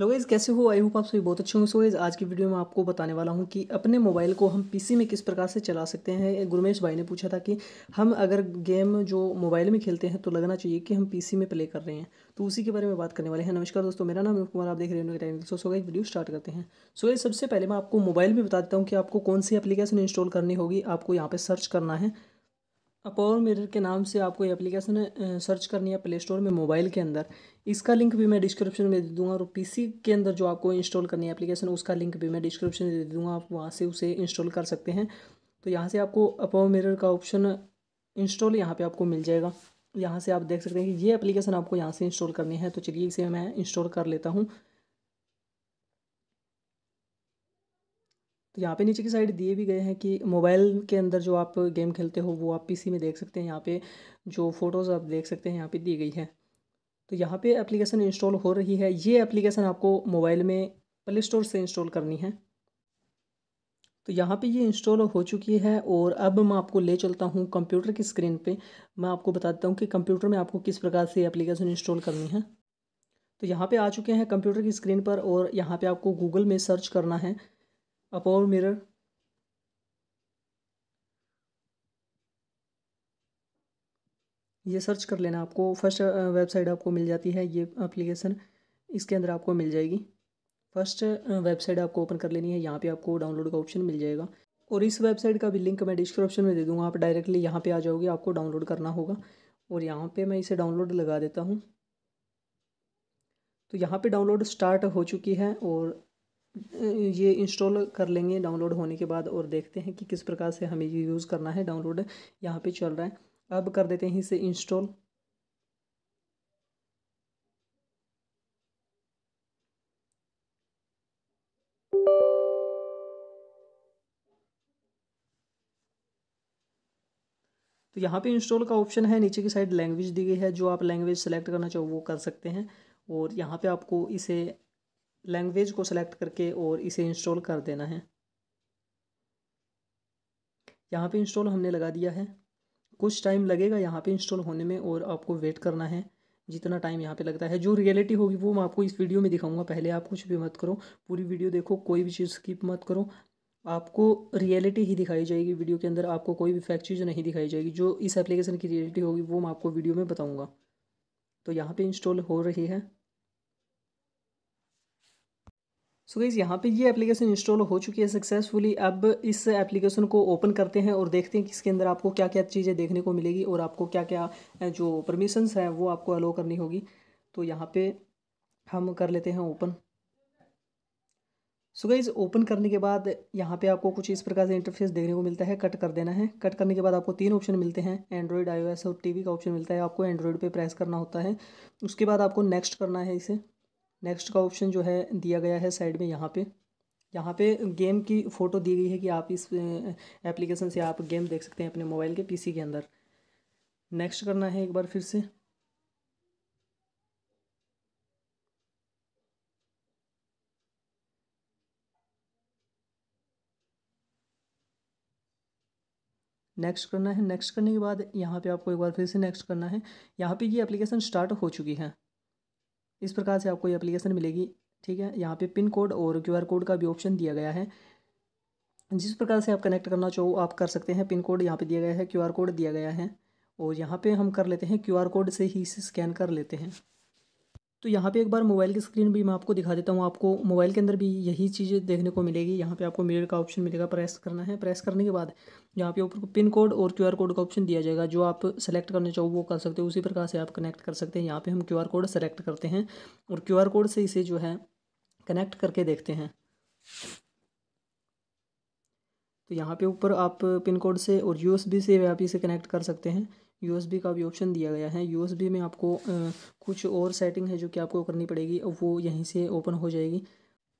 hello guys कैसे हो I hope आप सभी बहुत अच्छे होंगे सो गाइज़ आज की वीडियो में आपको बताने वाला हूँ कि अपने मोबाइल को हम पीसी में किस प्रकार से चला सकते हैं गुरमेश भाई ने पूछा था कि हम अगर गेम जो मोबाइल में खेलते हैं तो लगना चाहिए कि हम पीसी में प्ले कर रहे हैं तो उसी के बारे में बात करने वाले हैं नमस्कार दोस्तों मेरा नाम कुमार आप देख रहे हैं technical so so guys video start करते हैं सो गाइज सबसे पहले मैं आपको मोबाइल में बता देता हूँ कि आपको कौन सी अपलीकेशन इंस्टॉल करनी होगी आपको यहाँ पर सर्च करना है अपावर मिरर के नाम से आपको ये एप्लीकेशन सर्च करनी है प्ले स्टोर में मोबाइल के अंदर इसका लिंक भी मैं डिस्क्रिप्शन में दे दूंगा और पीसी के अंदर जो आपको इंस्टॉल करनी है एप्लीकेशन उसका लिंक भी मैं डिस्क्रिप्शन में दे दूंगा आप वहाँ से उसे इंस्टॉल कर सकते हैं तो यहाँ से आपको पावर मिरर का ऑप्शन इंस्टॉल यहाँ पर आपको मिल जाएगा यहाँ से आप देख सकते हैं कि ये एप्लीकेशन आपको यहाँ से इंस्टॉल करनी है तो चलिए इसे मैं इंस्टॉल कर लेता हूँ तो यहाँ पे नीचे की साइड दिए भी गए हैं कि मोबाइल के अंदर जो आप गेम खेलते हो वो आप पीसी में देख सकते हैं यहाँ पे जो फ़ोटोज़ आप देख सकते हैं यहाँ पे दी गई है तो यहाँ पे एप्लीकेशन इंस्टॉल हो रही है ये एप्लीकेशन आपको मोबाइल में प्ले स्टोर से इंस्टॉल करनी है तो यहाँ पे ये इंस्टॉल हो चुकी है और अब मैं आपको ले चलता हूँ कंप्यूटर की स्क्रीन पे मैं आपको बताता हूँ कि कंप्यूटर में आपको किस प्रकार से एप्लीकेशन इंस्टॉल करनी है तो यहाँ पे आ चुके हैं कंप्यूटर की स्क्रीन पर और यहाँ पे आपको गूगल में सर्च करना है a power mirror ये सर्च कर लेना आपको फर्स्ट वेबसाइट uh, आपको मिल जाती है ये एप्लीकेशन इसके अंदर आपको मिल जाएगी फर्स्ट वेबसाइट uh, आपको ओपन कर लेनी है यहाँ पे आपको डाउनलोड का ऑप्शन मिल जाएगा और इस वेबसाइट का भी लिंक मैं डिस्क्रिप्शन में दे दूँगा आप डायरेक्टली यहाँ पे आ जाओगे आपको डाउनलोड करना होगा और यहाँ पर मैं इसे डाउनलोड लगा देता हूँ तो यहाँ पर डाउनलोड स्टार्ट हो चुकी है और ये इंस्टॉल कर लेंगे डाउनलोड होने के बाद और देखते हैं कि किस प्रकार से हमें ये यूज़ करना है डाउनलोड यहाँ पे चल रहा है अब कर देते हैं इसे इंस्टॉल तो यहाँ पे इंस्टॉल का ऑप्शन है नीचे की साइड लैंग्वेज दी गई है जो आप लैंग्वेज सेलेक्ट करना चाहो वो कर सकते हैं और यहाँ पे आपको इसे लैंग्वेज को सेलेक्ट करके और इसे इंस्टॉल कर देना है यहाँ पे इंस्टॉल हमने लगा दिया है कुछ टाइम लगेगा यहाँ पे इंस्टॉल होने में और आपको वेट करना है जितना टाइम यहाँ पे लगता है जो रियलिटी होगी वो मैं आपको इस वीडियो में दिखाऊंगा पहले आप कुछ भी मत करो पूरी वीडियो देखो कोई भी चीज़ स्किप मत करो आपको रियलिटी ही दिखाई जाएगी वीडियो के अंदर आपको कोई भी फैक्ट चीज़ नहीं दिखाई जाएगी जो इस एप्लीकेशन की रियलिटी होगी वो मैं आपको वीडियो में बताऊँगा तो यहाँ पर इंस्टॉल हो रही है सो गाइज़ यहाँ पे ये एप्लीकेशन इंस्टॉल हो चुकी है सक्सेसफुली अब इस एप्लीकेशन को ओपन करते हैं और देखते हैं कि इसके अंदर आपको क्या क्या चीज़ें देखने को मिलेगी और आपको क्या क्या जो परमिशंस हैं वो आपको अलो करनी होगी तो यहाँ पे हम कर लेते हैं ओपन सो गईज़ ओपन करने के बाद यहाँ पे आपको कुछ इस प्रकार से इंटरफेस देखने को मिलता है कट कर देना है कट करने के बाद आपको तीन ऑप्शन मिलते हैं एंड्रॉयड आई और टी का ऑप्शन मिलता है आपको एंड्रॉयड पर प्रेस करना होता है उसके बाद आपको नेक्स्ट करना है इसे नेक्स्ट का ऑप्शन जो है दिया गया है साइड में यहाँ पे यहाँ पे गेम की फ़ोटो दी गई है कि आप इस एप्लीकेशन से आप गेम देख सकते हैं अपने मोबाइल के पीसी के अंदर नेक्स्ट करना है एक बार फिर से नेक्स्ट करना है नेक्स्ट करने के बाद यहाँ पे आपको एक बार फिर से नेक्स्ट करना है यहाँ पे ये एप्लीकेशन स्टार्ट हो चुकी है इस प्रकार से आपको ये एप्लीकेशन मिलेगी ठीक है यहाँ पे पिन कोड और क्यूआर कोड का भी ऑप्शन दिया गया है जिस प्रकार से आप कनेक्ट करना चाहो आप कर सकते हैं पिन कोड यहाँ पे दिया गया है क्यूआर कोड दिया गया है और यहाँ पे हम कर लेते हैं क्यूआर कोड से ही इसे स्कैन कर लेते हैं तो यहाँ पे एक बार मोबाइल की स्क्रीन भी मैं आपको दिखा देता हूँ आपको मोबाइल के अंदर भी यही चीज़ें देखने को मिलेगी यहाँ पे आपको मिरर का ऑप्शन मिलेगा प्रेस करना है प्रेस करने के बाद यहाँ पे ऊपर पिन कोड और क्यूआर कोड का ऑप्शन दिया जाएगा जो आप सेलेक्ट करना चाहो वो कर सकते हो उसी प्रकार से आप कनेक्ट कर सकते हैं यहाँ पर हम क्यू कोड सेलेक्ट करते हैं और क्यू कोड से इसे जो है कनेक्ट करके देखते हैं तो यहाँ पे ऊपर आप पिन कोड से और यूएसबी से आप इसे कनेक्ट कर सकते हैं यूएसबी का भी ऑप्शन दिया गया है यूएसबी में आपको आ, कुछ और सेटिंग है जो कि आपको करनी पड़ेगी वो यहीं से ओपन हो जाएगी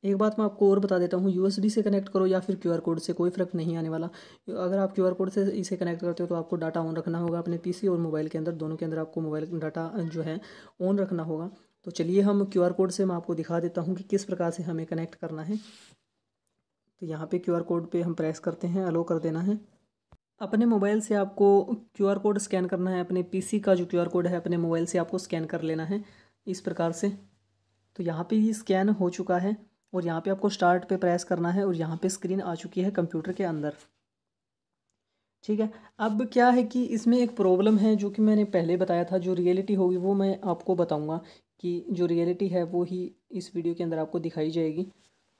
एक बात मैं आपको और बता देता हूँ यूएसबी से कनेक्ट करो या फिर क्यूआर कोड से कोई फ़र्क नहीं आने वाला अगर आप क्यूआर कोड से इसे कनेक्ट करते हो तो आपको डाटा ऑन रखना होगा अपने पीसी और मोबाइल के अंदर दोनों के अंदर आपको मोबाइल डाटा जो है ऑन रखना होगा तो चलिए हम क्यूआर कोड से मैं आपको दिखा देता हूँ कि किस प्रकार से हमें कनेक्ट करना है तो यहाँ पे क्यू कोड पे हम प्रेस करते हैं अलो कर देना है अपने मोबाइल से आपको क्यू आर कोड स्कैन करना है अपने पीसी का जो क्यू आर कोड है अपने मोबाइल से आपको स्कैन कर लेना है इस प्रकार से तो यहाँ पे ये स्कैन हो चुका है और यहाँ पे आपको स्टार्ट पे प्रेस करना है और यहाँ पे स्क्रीन आ चुकी है कंप्यूटर के अंदर ठीक है अब क्या है कि इसमें एक प्रॉब्लम है जो कि मैंने पहले बताया था जो रियलिटी होगी वो मैं आपको बताऊँगा कि जो रियलिटी है वो ही इस वीडियो के अंदर आपको दिखाई जाएगी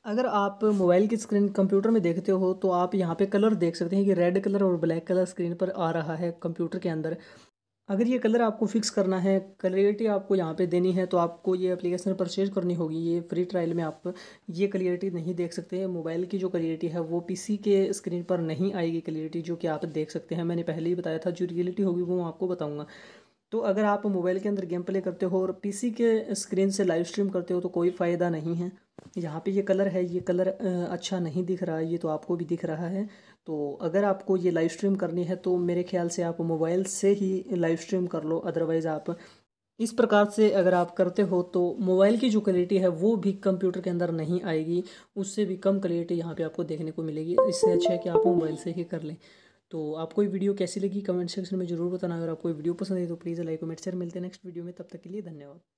अगर आप मोबाइल की स्क्रीन कंप्यूटर में देखते हो तो आप यहाँ पे कलर देख सकते हैं कि रेड कलर और ब्लैक कलर स्क्रीन पर आ रहा है कंप्यूटर के अंदर अगर ये कलर आपको फिक्स करना है क्लियरिटी आपको यहाँ पे देनी है तो आपको ये एप्लीकेशन परचेज करनी होगी ये फ्री ट्रायल में आप ये क्लियरिटी नहीं देख सकते मोबाइल की जो क्लियरिटी है वो पीसी के स्क्रीन पर नहीं आएगी क्लियरिटी जो कि आप देख सकते हैं मैंने पहले ही बताया था जो रियलिटी होगी वो आपको बताऊँगा तो अगर आप मोबाइल के अंदर गेम प्ले करते हो और पीसी के स्क्रीन से लाइव स्ट्रीम करते हो तो कोई फ़ायदा नहीं है यहाँ पे ये कलर है ये कलर अच्छा नहीं दिख रहा है ये तो आपको भी दिख रहा है तो अगर आपको ये लाइव स्ट्रीम करनी है तो मेरे ख्याल से आप मोबाइल से ही लाइव स्ट्रीम कर लो अदरवाइज़ आप इस प्रकार से अगर आप करते हो तो मोबाइल की जो क्वालिटी है वो भी कंप्यूटर के अंदर नहीं आएगी उससे भी कम क्वालिटी यहाँ पे आपको देखने को मिलेगी इससे अच्छा है कि आप मोबाइल से ही कर लें तो आपको ये वीडियो कैसी लगी कमेंट सेक्शन में जरूर बताना अगर आपको वीडियो पसंद आई तो प्लीज़ लाइक कमेंट शेयर मिलते हैं नेक्स्ट वीडियो में तब तक के लिए धन्यवाद